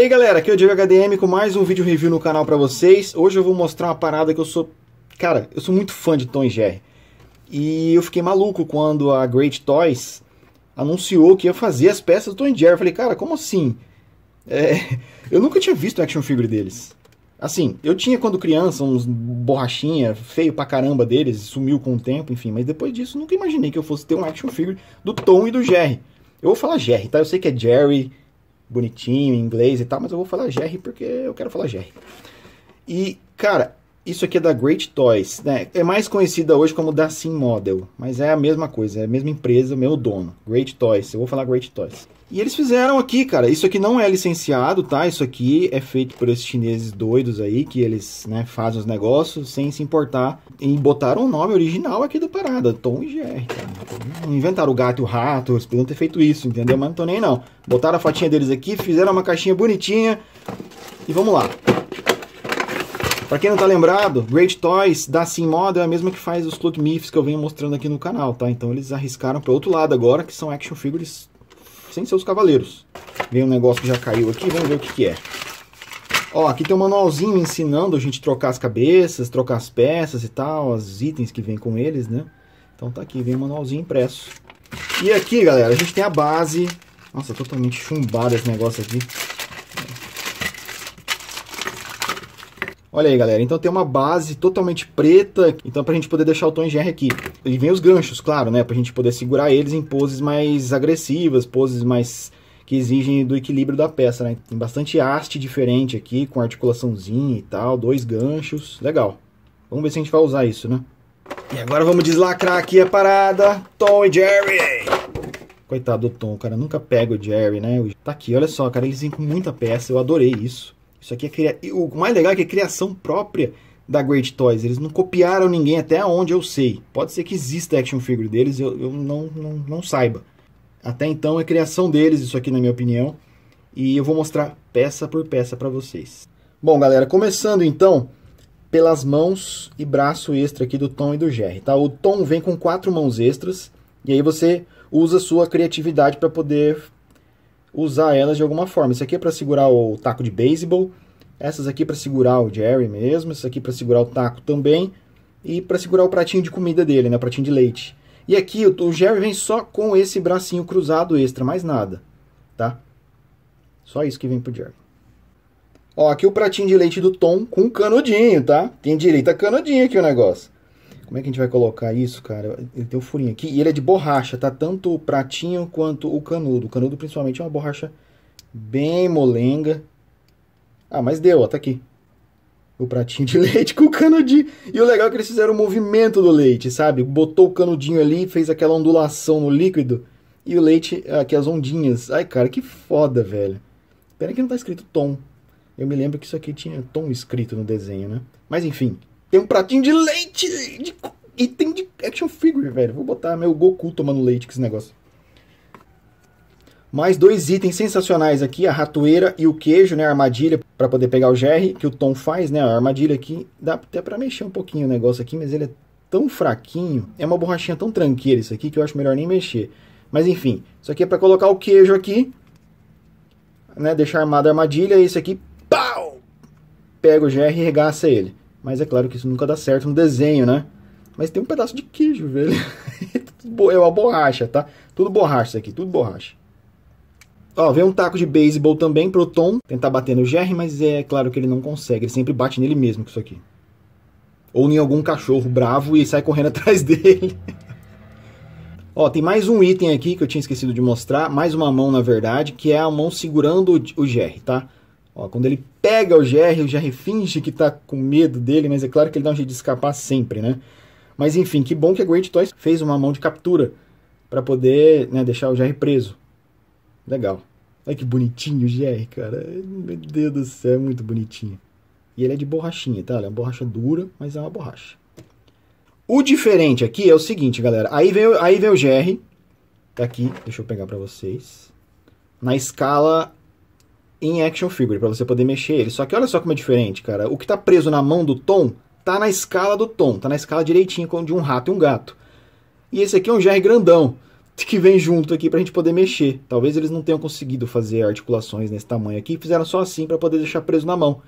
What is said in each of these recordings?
aí galera, aqui é o Diego HDM com mais um vídeo review no canal pra vocês. Hoje eu vou mostrar uma parada que eu sou... Cara, eu sou muito fã de Tom e Jerry. E eu fiquei maluco quando a Great Toys anunciou que ia fazer as peças do Tom e Jerry. falei, cara, como assim? É... Eu nunca tinha visto um action figure deles. Assim, eu tinha quando criança uns borrachinha feio pra caramba deles, sumiu com o tempo, enfim. Mas depois disso, nunca imaginei que eu fosse ter um action figure do Tom e do Jerry. Eu vou falar Jerry, tá? Eu sei que é Jerry bonitinho, em inglês e tal, mas eu vou falar GR porque eu quero falar GR. E, cara, isso aqui é da Great Toys, né? É mais conhecida hoje como da Sim Model, mas é a mesma coisa, é a mesma empresa, o meu dono, Great Toys. Eu vou falar Great Toys. E eles fizeram aqui, cara. Isso aqui não é licenciado, tá? Isso aqui é feito por esses chineses doidos aí, que eles, né, fazem os negócios sem se importar. E botaram o nome original aqui da parada, Tom e Jerry. cara. inventaram o gato e o rato, eles poderiam ter feito isso, entendeu? Mas não tô nem não. Botaram a fotinha deles aqui, fizeram uma caixinha bonitinha. E vamos lá. Para quem não tá lembrado, Great Toys da Sim Model é a mesma que faz os Cloak Myths que eu venho mostrando aqui no canal, tá? Então eles arriscaram para outro lado agora, que são action figures sem seus cavaleiros. Vem um negócio que já caiu aqui, vamos ver o que, que é. Ó, aqui tem um manualzinho ensinando a gente trocar as cabeças, trocar as peças e tal, os itens que vem com eles, né? Então tá aqui, vem o um manualzinho impresso. E aqui, galera, a gente tem a base. Nossa, totalmente chumbado esse negócio aqui. Olha aí, galera. Então tem uma base totalmente preta. Então pra gente poder deixar o Tom GR aqui. E vem os ganchos, claro, né? Pra gente poder segurar eles em poses mais agressivas, poses mais que exigem do equilíbrio da peça, né? Tem bastante haste diferente aqui, com articulaçãozinha e tal, dois ganchos, legal. Vamos ver se a gente vai usar isso, né? E agora vamos deslacrar aqui a parada, Tom e Jerry! Coitado do Tom, cara, nunca pega o Jerry, né? Tá aqui, olha só, cara, eles vêm com muita peça, eu adorei isso. Isso aqui é cria... o mais legal é que é criação própria da Great Toys. Eles não copiaram ninguém até onde eu sei. Pode ser que exista action figure deles, eu, eu não, não, não saiba. Até então é criação deles, isso aqui na minha opinião. E eu vou mostrar peça por peça para vocês. Bom, galera, começando então pelas mãos e braço extra aqui do Tom e do Jerry, tá? O Tom vem com quatro mãos extras e aí você usa sua criatividade para poder usar elas de alguma forma. Isso aqui é para segurar o taco de beisebol, essas aqui é para segurar o Jerry mesmo, essas aqui é para segurar o taco também e para segurar o pratinho de comida dele, né, o pratinho de leite. E aqui o, o Jerry vem só com esse bracinho cruzado extra, mais nada, tá? Só isso que vem pro Jerry. Ó, aqui o pratinho de leite do Tom com canudinho, tá? Tem direito a canudinho aqui o negócio. Como é que a gente vai colocar isso, cara? Ele tem um furinho aqui. E ele é de borracha, tá? Tanto o pratinho quanto o canudo. O canudo, principalmente, é uma borracha bem molenga. Ah, mas deu, ó, tá aqui. O pratinho de leite com o canudinho. E o legal é que eles fizeram o movimento do leite, sabe? Botou o canudinho ali, fez aquela ondulação no líquido. E o leite, aqui as ondinhas. Ai, cara, que foda, velho. Pena que não tá escrito tom. Eu me lembro que isso aqui tinha tom escrito no desenho, né? Mas enfim, tem um pratinho de leite de, e tem de action figure, velho. Vou botar meu Goku tomando leite com esse negócio. Mais dois itens sensacionais aqui, a ratoeira e o queijo, né, a armadilha para poder pegar o Jerry, que o Tom faz, né, a armadilha aqui, dá até para mexer um pouquinho o negócio aqui, mas ele é tão fraquinho, é uma borrachinha tão tranqueira isso aqui que eu acho melhor nem mexer. Mas enfim, isso aqui é para colocar o queijo aqui, né, deixar armada a armadilha e isso aqui, pau! Pega o Jerry e regaça ele. Mas é claro que isso nunca dá certo no desenho, né? Mas tem um pedaço de queijo, velho. é uma borracha, tá? Tudo borracha isso aqui, tudo borracha. Ó, vem um taco de beisebol também pro Tom tentar bater no Jerry, mas é claro que ele não consegue. Ele sempre bate nele mesmo com isso aqui. Ou em algum cachorro bravo e sai correndo atrás dele. Ó, tem mais um item aqui que eu tinha esquecido de mostrar, mais uma mão na verdade, que é a mão segurando o, o Jerry, tá? Ó, quando ele pega o GR, o GR finge que tá com medo dele, mas é claro que ele dá um jeito de escapar sempre, né? Mas enfim, que bom que a Great Toys fez uma mão de captura para poder né, deixar o GR preso. Legal. Olha que bonitinho o GR, cara. Meu Deus do céu, é muito bonitinho. E ele é de borrachinha, tá? Ele é uma borracha dura, mas é uma borracha. O diferente aqui é o seguinte, galera. Aí vem, aí vem o GR. Tá aqui, deixa eu pegar pra vocês. Na escala em action figure, para você poder mexer ele. Só que olha só como é diferente, cara. O que tá preso na mão do Tom tá na escala do Tom, tá na escala direitinho de um rato e um gato. E esse aqui é um Jerry grandão que vem junto aqui pra gente poder mexer. Talvez eles não tenham conseguido fazer articulações nesse tamanho aqui, fizeram só assim para poder deixar preso na mão.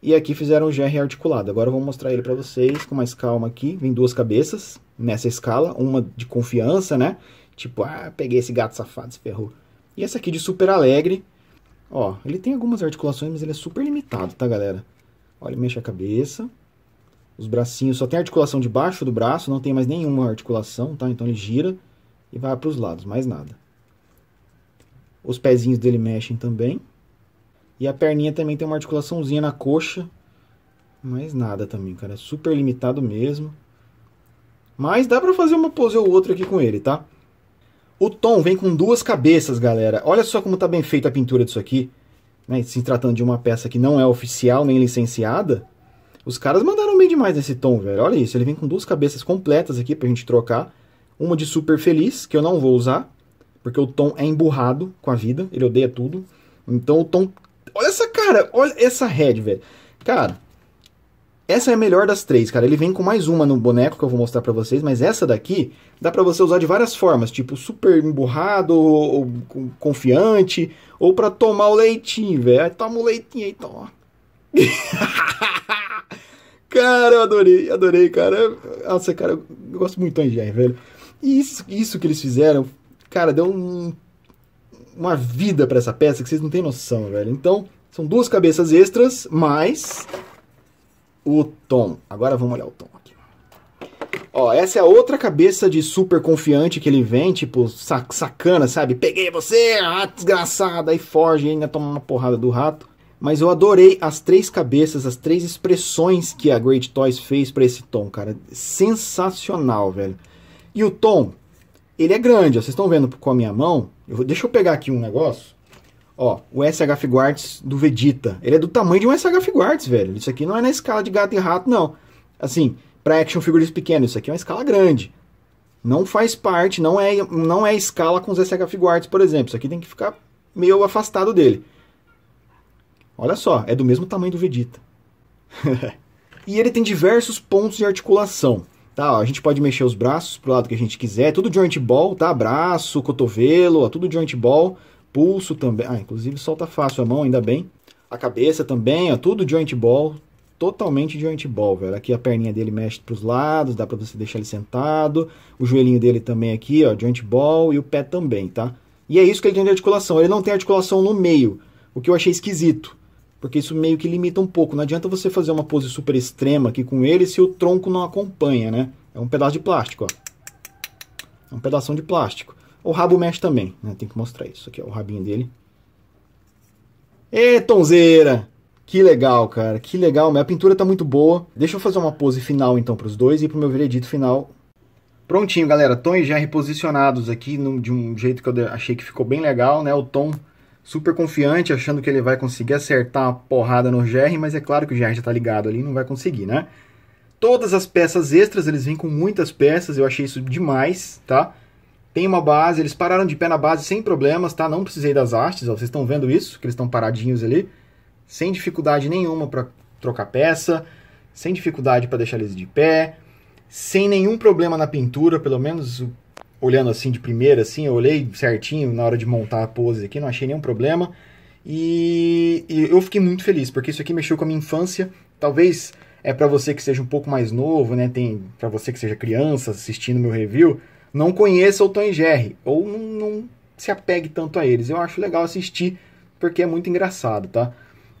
E aqui fizeram o GR articulado. Agora eu vou mostrar ele para vocês com mais calma aqui. Vem duas cabeças nessa escala, uma de confiança, né? Tipo, ah, peguei esse gato safado, se ferrou. E essa aqui de super alegre, Ó, ele tem algumas articulações, mas ele é super limitado, tá, galera? Olha ele mexe a cabeça. Os bracinhos, só tem articulação debaixo do braço, não tem mais nenhuma articulação, tá? Então ele gira e vai para os lados, mais nada. Os pezinhos dele mexem também. E a perninha também tem uma articulaçãozinha na coxa. Mais nada também, cara. É super limitado mesmo. Mas dá pra fazer uma pose ou outra aqui com ele, tá? O tom vem com duas cabeças, galera. Olha só como está bem feita a pintura disso aqui. Né? Se tratando de uma peça que não é oficial nem licenciada, os caras mandaram bem demais nesse tom, velho. Olha isso, ele vem com duas cabeças completas aqui pra gente trocar. Uma de super feliz, que eu não vou usar, porque o tom é emburrado com a vida, ele odeia tudo. Então o tom... Olha essa cara, olha essa head, velho. Cara, essa é a melhor das três, cara. Ele vem com mais uma no boneco que eu vou mostrar para vocês, mas essa daqui dá para você usar de várias formas, tipo super emburrado, ou, confiante, ou para tomar o leitinho, velho. Toma o leitinho aí, toma. cara, eu adorei, adorei, cara. Nossa, cara, eu gosto muito do Angel, velho. isso, isso que eles fizeram, cara, deu um, uma vida para essa peça que vocês não têm noção, velho. Então, são duas cabeças extras, mais o tom. Agora vamos olhar o tom aqui. Ó, essa é outra cabeça de super confiante que ele vem, tipo, sac sacana, sabe? Peguei você, rato ah, desgraçada, aí Forge e ainda toma uma porrada do rato. Mas eu adorei as três cabeças, as três expressões que a Great Toys fez para esse tom, cara. Sensacional, velho. E o tom, ele é grande, ó. Vocês estão vendo com a minha mão? Eu vou, deixa eu pegar aqui um negócio. Ó, o SH Guards do Vegeta. Ele é do tamanho de um SH Guards, velho. Isso aqui não é na escala de gato e rato, não. Assim, para action figures pequenos, isso aqui é uma escala grande. Não faz parte, não é, não é escala com os SH Guards, por exemplo. Isso aqui tem que ficar meio afastado dele. Olha só, é do mesmo tamanho do Vegeta. e ele tem diversos pontos de articulação. Tá, ó, a gente pode mexer os braços pro lado que a gente quiser, é tudo joint ball, tá? Braço, cotovelo, ó, tudo joint ball pulso também. Ah, inclusive solta fácil a mão, ainda bem. A cabeça também, ó, tudo joint ball, totalmente joint ball, velho. Aqui a perninha dele mexe para os lados, dá para você deixar ele sentado. O joelhinho dele também aqui, ó, joint ball e o pé também, tá? E é isso que ele tem de articulação. Ele não tem articulação no meio, o que eu achei esquisito, porque isso meio que limita um pouco. Não adianta você fazer uma pose super extrema aqui com ele se o tronco não acompanha, né? É um pedaço de plástico, ó. É um pedaço de plástico. O rabo mexe também, né? Tem que mostrar isso aqui, ó, o rabinho dele. Ê, tonzeira! Que legal, cara, que legal. Minha pintura tá muito boa. Deixa eu fazer uma pose final, então, pros dois e pro meu veredito final. Prontinho, galera. e já reposicionados aqui no, de um jeito que eu achei que ficou bem legal, né? O tom super confiante, achando que ele vai conseguir acertar uma porrada no Gerry, mas é claro que o Gerry já tá ligado ali, não vai conseguir, né? Todas as peças extras, eles vêm com muitas peças, eu achei isso demais, tá? Tem uma base, eles pararam de pé na base sem problemas, tá? Não precisei das hastes, ó, vocês estão vendo isso, que eles estão paradinhos ali, sem dificuldade nenhuma para trocar peça, sem dificuldade para deixar eles de pé, sem nenhum problema na pintura, pelo menos olhando assim de primeira, assim, eu olhei certinho na hora de montar a pose aqui, não achei nenhum problema. E, e eu fiquei muito feliz, porque isso aqui mexeu com a minha infância. Talvez é para você que seja um pouco mais novo, né? Tem para você que seja criança assistindo meu review, não conheça o Tom e Jerry, ou não, não se apegue tanto a eles. Eu acho legal assistir, porque é muito engraçado, tá?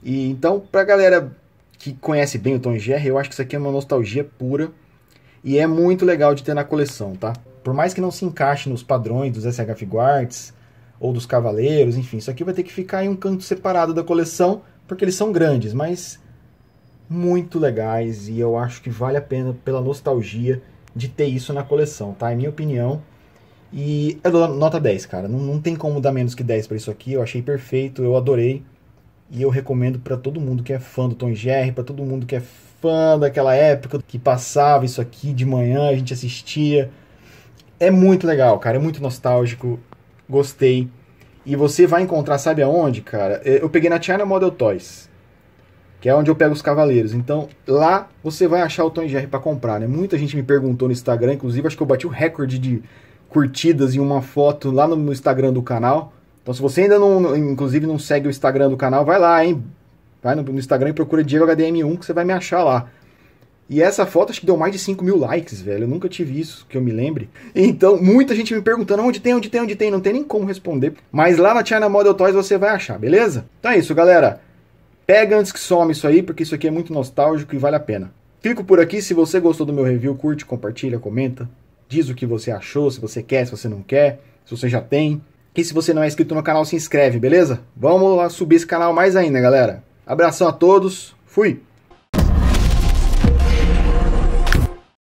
E então, pra galera que conhece bem o Tom e Jerry, eu acho que isso aqui é uma nostalgia pura e é muito legal de ter na coleção, tá? Por mais que não se encaixe nos padrões dos SH Figuarts ou dos Cavaleiros, enfim, isso aqui vai ter que ficar em um canto separado da coleção, porque eles são grandes, mas muito legais e eu acho que vale a pena pela nostalgia de ter isso na coleção, tá? É minha opinião. E é nota 10, cara. Não, não tem como dar menos que 10 para isso aqui. Eu achei perfeito, eu adorei. E eu recomendo para todo mundo que é fã do Tom Jerry, para todo mundo que é fã daquela época que passava isso aqui de manhã, a gente assistia. É muito legal, cara. É muito nostálgico. Gostei. E você vai encontrar, sabe aonde, cara? É, eu peguei na China Model Toys que é onde eu pego os cavaleiros. Então, lá você vai achar o Tom e Jerry para comprar, né? Muita gente me perguntou no Instagram, inclusive acho que eu bati o recorde de curtidas em uma foto lá no Instagram do canal. Então, se você ainda não, inclusive, não segue o Instagram do canal, vai lá, hein? Vai no, no Instagram e procura Diego HDM1 que você vai me achar lá. E essa foto acho que deu mais de 5 mil likes, velho. Eu nunca tive isso, que eu me lembre. Então, muita gente me perguntando onde tem, onde tem, onde tem. Não tem nem como responder. Mas lá na China Model Toys você vai achar, beleza? Então é isso, galera. Pega antes que some isso aí, porque isso aqui é muito nostálgico e vale a pena. Fico por aqui, se você gostou do meu review, curte, compartilha, comenta, diz o que você achou, se você quer, se você não quer, se você já tem. E se você não é inscrito no canal, se inscreve, beleza? Vamos lá subir esse canal mais ainda, galera. Abração a todos, fui!